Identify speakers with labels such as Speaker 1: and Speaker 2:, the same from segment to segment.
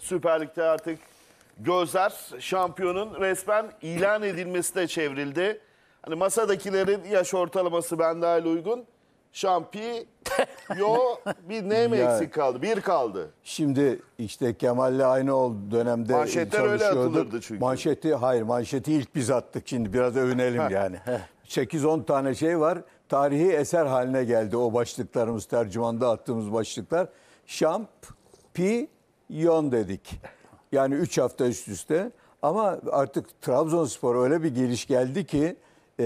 Speaker 1: Süper Lig'de artık gözler şampiyonun resmen ilan edilmesi de çevrildi. Hani masadakilerin yaş ortalaması ben dahil uygun. Şampiyon bir ne mi eksik kaldı? Bir kaldı.
Speaker 2: Şimdi işte Kemal'le aynı o dönemde Manşetler öyle çalışıyorduk. atılırdı çünkü. Manşeti hayır manşeti ilk biz attık şimdi biraz övünelim yani. 8-10 tane şey var. Tarihi eser haline geldi o başlıklarımız tercümanda attığımız başlıklar. Şamp, pi, yon dedik. Yani 3 hafta üst üste. Ama artık Trabzonspor öyle bir geliş geldi ki e,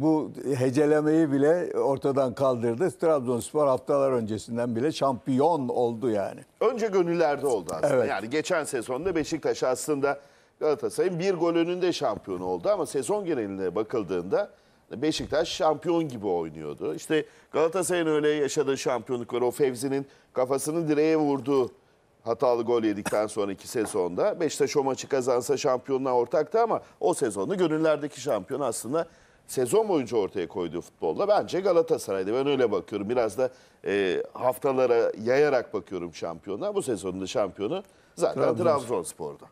Speaker 2: bu hecelemeyi bile ortadan kaldırdı. Trabzonspor haftalar öncesinden bile şampiyon oldu yani.
Speaker 1: Önce gönüllerde oldu aslında. Evet. Yani geçen sezonda Beşiktaş aslında Galatasaray'ın bir gol önünde şampiyon oldu ama sezon geneline bakıldığında Beşiktaş şampiyon gibi oynuyordu. İşte Galatasaray'ın öyle yaşadığı şampiyonluklar o Fevzi'nin kafasını direğe vurduğu hatalı gol yedikten sonraki sezonda. Beşiktaş o maçı kazansa şampiyonluğa ortaktı ama o sezonda gönüllerdeki şampiyon aslında sezon boyunca ortaya koyduğu futbolda bence Galatasaray'dı. Ben öyle bakıyorum. Biraz da e, haftalara yayarak bakıyorum şampiyona. Bu sezonda şampiyonu zaten Trabzon. Trabzonspor'da.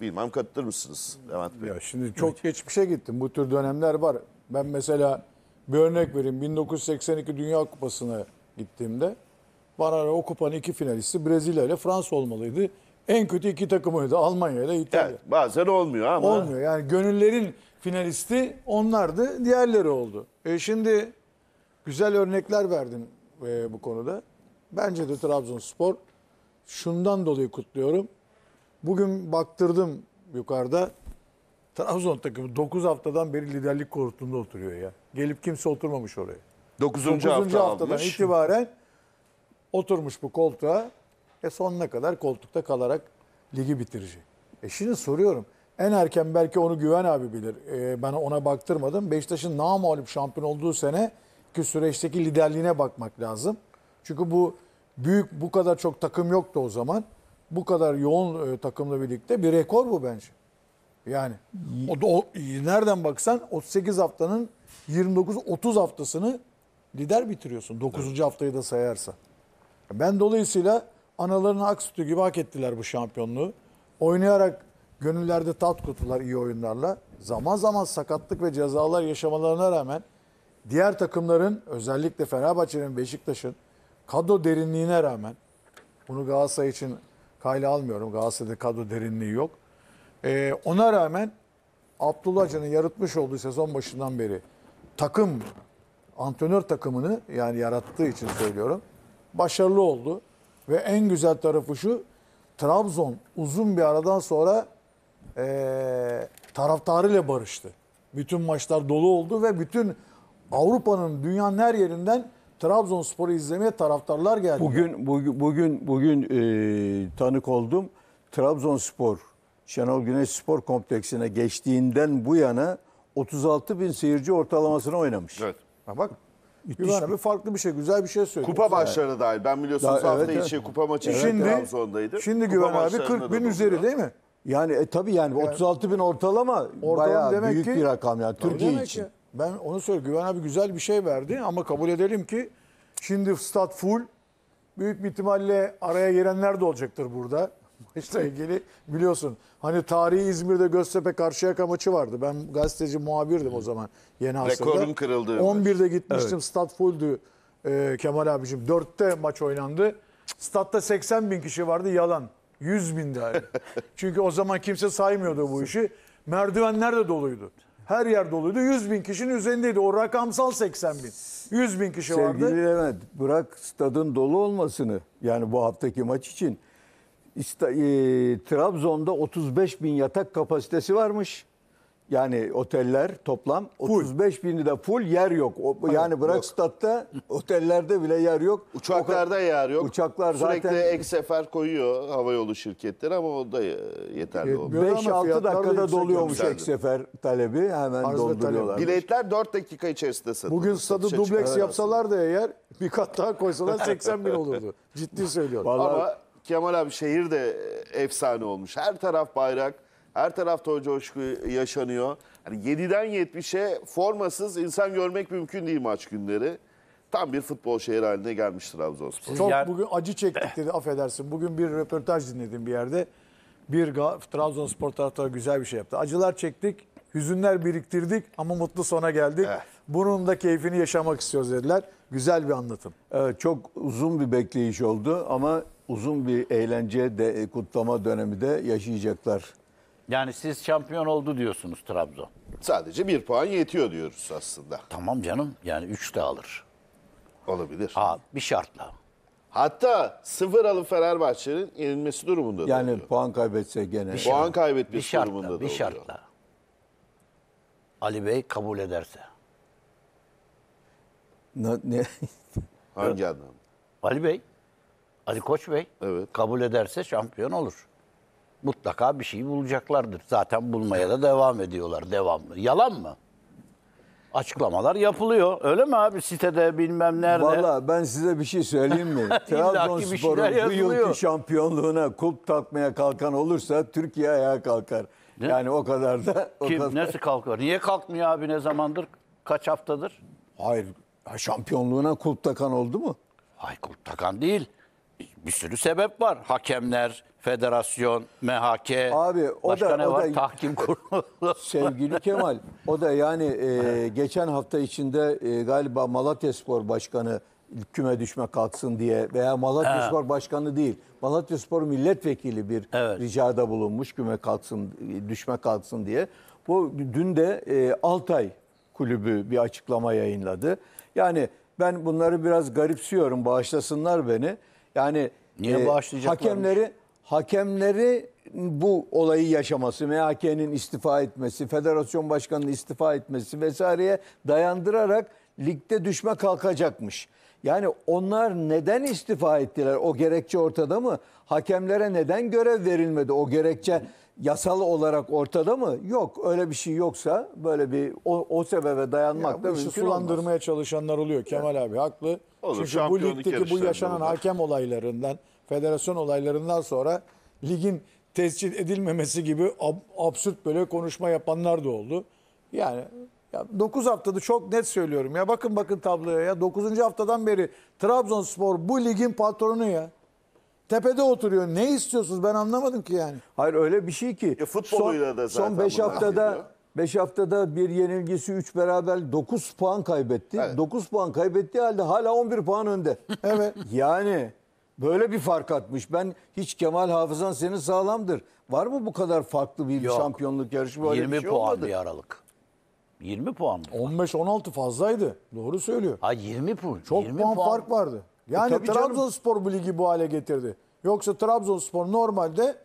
Speaker 1: Bilmem katılır mısınız Levent Bey? Ya şimdi çok evet. geçmişe gittim.
Speaker 3: Bu tür dönemler var. Ben mesela bir örnek vereyim. 1982 Dünya Kupası'na gittiğimde var o kupanın iki finalisti Brezilya ile Fransa olmalıydı. En kötü iki takımıydı Almanya ile İtalya. Evet,
Speaker 1: bazen olmuyor ama. Olmuyor
Speaker 3: yani gönüllerin finalisti onlardı diğerleri oldu. E şimdi güzel örnekler verdim e, bu konuda. Bence de Trabzonspor şundan dolayı kutluyorum. Bugün baktırdım yukarıda. Trabzon takımı 9 haftadan beri liderlik koltuğunda oturuyor ya. Gelip kimse oturmamış oraya. 9. 9. hafta haftadan almış. itibaren Oturmuş bu koltuğa ve sonuna kadar koltukta kalarak ligi bitirecek. E şimdi soruyorum. En erken belki onu Güven abi bilir. E, ben ona baktırmadım. Beşiktaş'ın namalup şampiyon olduğu sene ki süreçteki liderliğine bakmak lazım. Çünkü bu büyük bu kadar çok takım yoktu o zaman. Bu kadar yoğun e, takımla birlikte bir rekor bu bence. Yani o, o e, nereden baksan 38 haftanın 29-30 haftasını lider bitiriyorsun. 9. Evet. haftayı da sayarsa. Ben dolayısıyla anaların ak sütü gibi hak ettiler bu şampiyonluğu. Oynayarak gönüllerde tat kutular iyi oyunlarla. Zaman zaman sakatlık ve cezalar yaşamalarına rağmen diğer takımların özellikle Fenerbahçe'nin, Beşiktaş'ın kadro derinliğine rağmen bunu Galatasaray için kayla almıyorum. Galatasaray'da kadro derinliği yok. Ee, ona rağmen Abdullah Hoca'nın yaratmış olduğu sezon başından beri takım, antrenör takımını yani yarattığı için söylüyorum başarılı oldu. Ve en güzel tarafı şu, Trabzon uzun bir aradan sonra e, taraftarıyla barıştı. Bütün maçlar dolu oldu ve bütün Avrupa'nın dünyanın her yerinden Trabzonspor'u izlemeye taraftarlar geldi. Bugün
Speaker 2: bugün bugün, bugün e, tanık oldum. Trabzonspor Şenol Güneş Spor Kompleksine geçtiğinden bu yana 36 bin seyirci ortalamasına oynamış. Evet. bak Müthiş Yuvan abi farklı bir şey, güzel bir
Speaker 3: şey söylüyor. Kupa başları
Speaker 2: dahil Ben biliyorsunuz Daha, hafta evet, içi evet. kupa maçı evet, şimdi, Trabzon'daydı. Şimdi kupa Güven abi 40 bin üzeri değil mi? Yani e, tabii yani, yani 36 bin ortalama, ortalama bayağı demek büyük ki, bir rakam yani Türkiye için. Ki,
Speaker 3: ben onu söylüyorum. Güven abi güzel bir şey verdi ama kabul edelim ki şimdi stat full. Büyük bir ihtimalle araya girenler de olacaktır burada maçla ilgili biliyorsun. Hani tarihi İzmir'de Göztepe Karşıyaka maçı vardı. Ben gazeteci muhabirdim o zaman yeni asırda. Rekorum kırıldı. 11'de gitmiştim. Evet. Stat fulldü e, Kemal abicim. 4'te maç oynandı. Statta 80 bin kişi vardı. Yalan. 100 bin yani. Çünkü o zaman kimse saymıyordu bu işi. Merdivenler de doluydu. Her yer doluydu. 100 bin kişinin üzerindeydi. O rakamsal 80 bin. 100 bin kişi Sevgili vardı. Sevgili
Speaker 2: Levent bırak stadın dolu olmasını yani bu haftaki maç için İsta, e, Trabzon'da 35 bin yatak kapasitesi varmış. Yani oteller toplam full. 35 bini de full yer yok. O, yani bırak yok. statta otellerde bile yer yok. Uçaklarda o, yer yok. Uçaklar Sürekli zaten ek
Speaker 1: sefer koyuyor havayolu şirketleri ama o da e, yeterli olmuyor. 5-6 dakikada doluyormuş ek
Speaker 2: sefer talebi hemen Arz dolduruyorlar.
Speaker 1: Biletler 4 dakika içerisinde satılıyor. Bugün stadı dubleks yapsalar
Speaker 2: da eğer bir kat
Speaker 1: daha koysalar 80 bin olurdu. Ciddi söylüyorum. Vallahi, ama Kemal abi şehir de efsane olmuş. Her taraf bayrak, her tarafta o coşku yaşanıyor. Yani 7'den 70'e formasız insan görmek mümkün değil maç günleri. Tam bir futbol şehri haline gelmiş Trabzonspor. Çok yer...
Speaker 3: bugün acı çektik dedi affedersin. Bugün bir röportaj dinledim bir yerde. Bir Trabzonspor taraftarı güzel bir şey yaptı. Acılar çektik, hüzünler biriktirdik ama mutlu sona geldik. Evet. Bunun da keyfini yaşamak istiyoruz dediler. Güzel
Speaker 2: bir anlatım. Evet, çok uzun bir bekleyiş oldu ama uzun bir eğlence de e, kutlama dönemi de yaşayacaklar.
Speaker 4: Yani siz şampiyon oldu diyorsunuz Trabzon. Sadece bir puan yetiyor diyoruz aslında. Tamam canım yani 3 de alır. Olabilir. Ha, bir şartla. Hatta sıfır alıp Fenerbahçe'nin yenilmesi durumunda da Yani puan kaybetse gene. Bir puan kaybetmesi bir şartla, durumunda da bir şartla. Ali Bey kabul ederse. Ne, ne? Hangi adam? Ali Bey Ali Koç Bey evet. kabul ederse şampiyon olur. Mutlaka bir şey bulacaklardır. Zaten bulmaya da devam ediyorlar devamlı. Yalan mı? Açıklamalar yapılıyor. Öyle mi abi sitede bilmem nerede? Valla
Speaker 2: ben size bir şey
Speaker 4: söyleyeyim mi? Trabzonspor'un bu yılki
Speaker 2: şampiyonluğuna kulp takmaya kalkan olursa Türkiye ayağa kalkar. Ne? Yani o kadar da. O Kim kadar. nasıl
Speaker 4: kalkar? Niye kalkmıyor abi ne zamandır? Kaç haftadır? Hayır şampiyonluğuna kulp takan oldu mu? Hayır kulp takan değil bir sürü sebep var. Hakemler, federasyon, MHK, Abi, o başka da, ne o var? Da, Tahkim
Speaker 2: kurulu. Sevgili Kemal, o da yani e, geçen hafta içinde e, galiba Malatya Spor Başkanı küme düşme kalksın diye veya Malatya He. Spor Başkanı değil, Malatya Spor Milletvekili bir evet. ricada bulunmuş küme kalksın, düşme kalksın diye. Bu dün de e, Altay kulübü bir açıklama yayınladı. Yani ben bunları biraz garipsiyorum, bağışlasınlar beni. Yani Niye e, hakemleri hakemleri bu olayı yaşaması, MHK'nin istifa etmesi, federasyon başkanının istifa etmesi vesaireye dayandırarak ligde düşme kalkacakmış. Yani onlar neden istifa ettiler? O gerekçe ortada mı? Hakemlere neden görev verilmedi? O gerekçe yasal olarak ortada mı? Yok. Öyle bir şey yoksa böyle bir o, o sebebe dayanmak ya, da mümkün sulandırmaya
Speaker 3: çalışanlar oluyor. Kemal evet. abi haklı. Olur, Çünkü bu ligdeki bu yaşanan olur. hakem olaylarından, federasyon olaylarından sonra ligin tescil edilmemesi gibi ab, absürt böyle konuşma yapanlar da oldu. Yani ya 9 haftada çok net söylüyorum ya bakın bakın tabloya ya 9. haftadan beri Trabzonspor bu ligin patronu ya. Tepede oturuyor. Ne istiyorsunuz ben anlamadım ki yani.
Speaker 2: Hayır öyle bir şey ki. E, futboluyla son, da zaten. Son 5 haftada yapıyor. 5 haftada bir yenilgisi, 3 beraber 9 puan kaybetti. Evet. puan kaybettiği halde hala 11 puan önde. evet. Yani böyle bir fark atmış. Ben hiç Kemal Hafızan senin sağlamdır. Var mı bu kadar farklı bir Yok. şampiyonluk yarışı böyle 20 bir şey puan olmadı. bir
Speaker 4: aralık.
Speaker 3: 20 puan mı? 15-16 fazlaydı. Doğru söylüyor. Ha 20 puan. Çok 20 puan, puan fark vardı. E, yani e, Trabzonspor bu ligi bu hale getirdi. Yoksa Trabzonspor normalde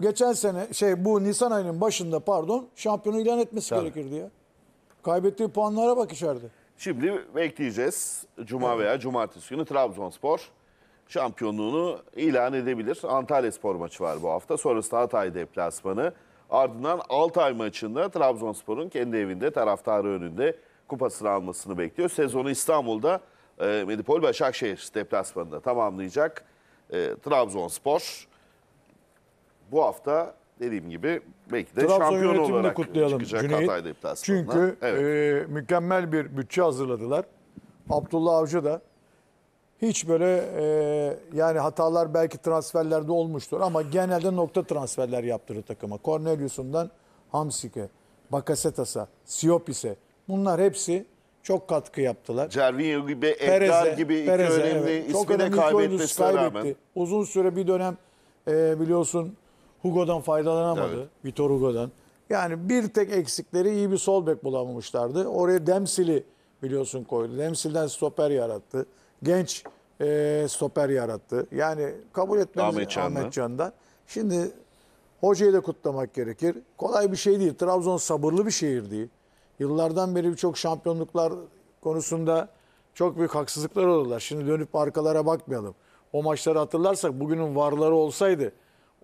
Speaker 3: geçen sene şey bu Nisan ayının başında pardon şampiyonu ilan etmesi Tabii. gerekirdi ya. Kaybettiği puanlara bak içeride.
Speaker 1: Şimdi bekleyeceğiz. Cuma evet. veya cumartesi günü Trabzonspor şampiyonluğunu ilan edebilir. Antalya Spor maçı var bu hafta. Sonrasında Hatay deplasmanı. Ardından Altay maçında Trabzonspor'un kendi evinde taraftarı önünde kupasını almasını bekliyor. Sezonu İstanbul'da e, Medipol Başakşehir deplasmanında tamamlayacak e, Trabzonspor bu hafta dediğim gibi belki de Trabzon şampiyon olarak kutlayalım çıkacak Cüneyt. Hatay'da deplasmanına. Çünkü
Speaker 3: evet. e, mükemmel bir bütçe hazırladılar. Abdullah Avcı da hiç böyle e, yani hatalar belki transferlerde olmuştur ama genelde nokta transferler yaptırır takıma. Cornelius'undan Hamsik'e, Bakasetas'a, Siopis'e bunlar hepsi çok katkı yaptılar.
Speaker 1: Cervinho gibi, Edgar gibi iki Pereze, önemli evet. ismi de kaybetmesine kaybetti. rağmen.
Speaker 3: Uzun süre bir dönem e, biliyorsun Hugo'dan faydalanamadı. Evet. Vitor Hugo'dan. Yani bir tek eksikleri iyi bir sol bek bulamamışlardı. Oraya Demsil'i biliyorsun koydu. Demsil'den stoper yarattı. Genç e, stoper yarattı. Yani kabul etmemiz Ahmet, Can'da. Ahmet Can'dan. Şimdi hocayı da kutlamak gerekir. Kolay bir şey değil. Trabzon sabırlı bir şehir değil. Yıllardan beri birçok şampiyonluklar konusunda çok büyük haksızlıklar oldular. Şimdi dönüp arkalara bakmayalım. O maçları hatırlarsak bugünün varları olsaydı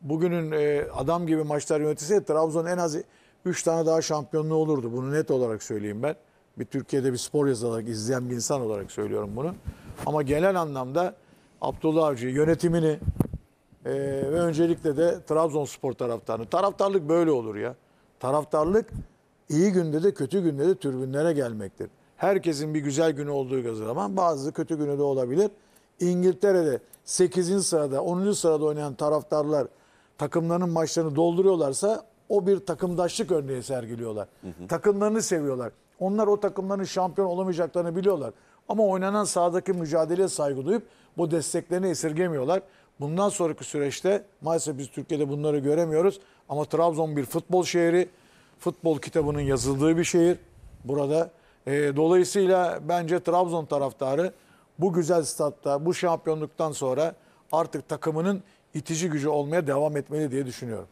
Speaker 3: bugünün e, adam gibi maçlar yönetilseydi Trabzon en az 3 tane daha şampiyonluğu olurdu. Bunu net olarak söyleyeyim ben. Bir Türkiye'de bir spor yazarak izleyen bir insan olarak söylüyorum bunu. Ama genel anlamda Abdullah Avcı yönetimini e, ve öncelikle de Trabzonspor taraftarını. Taraftarlık böyle olur ya. Taraftarlık iyi günde de kötü günde de türbünlere gelmektir. Herkesin bir güzel günü olduğu gazı zaman bazı kötü günü de olabilir. İngiltere'de 8. sırada 10. sırada oynayan taraftarlar takımlarının maçlarını dolduruyorlarsa o bir takımdaşlık örneği sergiliyorlar. Hı hı. Takımlarını seviyorlar. Onlar o takımların şampiyon olamayacaklarını biliyorlar. Ama oynanan sahadaki mücadeleye saygı duyup bu desteklerini esirgemiyorlar. Bundan sonraki süreçte maalesef biz Türkiye'de bunları göremiyoruz. Ama Trabzon bir futbol şehri. Futbol kitabının yazıldığı bir şehir. Burada e, dolayısıyla bence Trabzon taraftarı bu güzel statta, bu şampiyonluktan sonra artık takımının itici gücü olmaya devam etmeli diye düşünüyorum.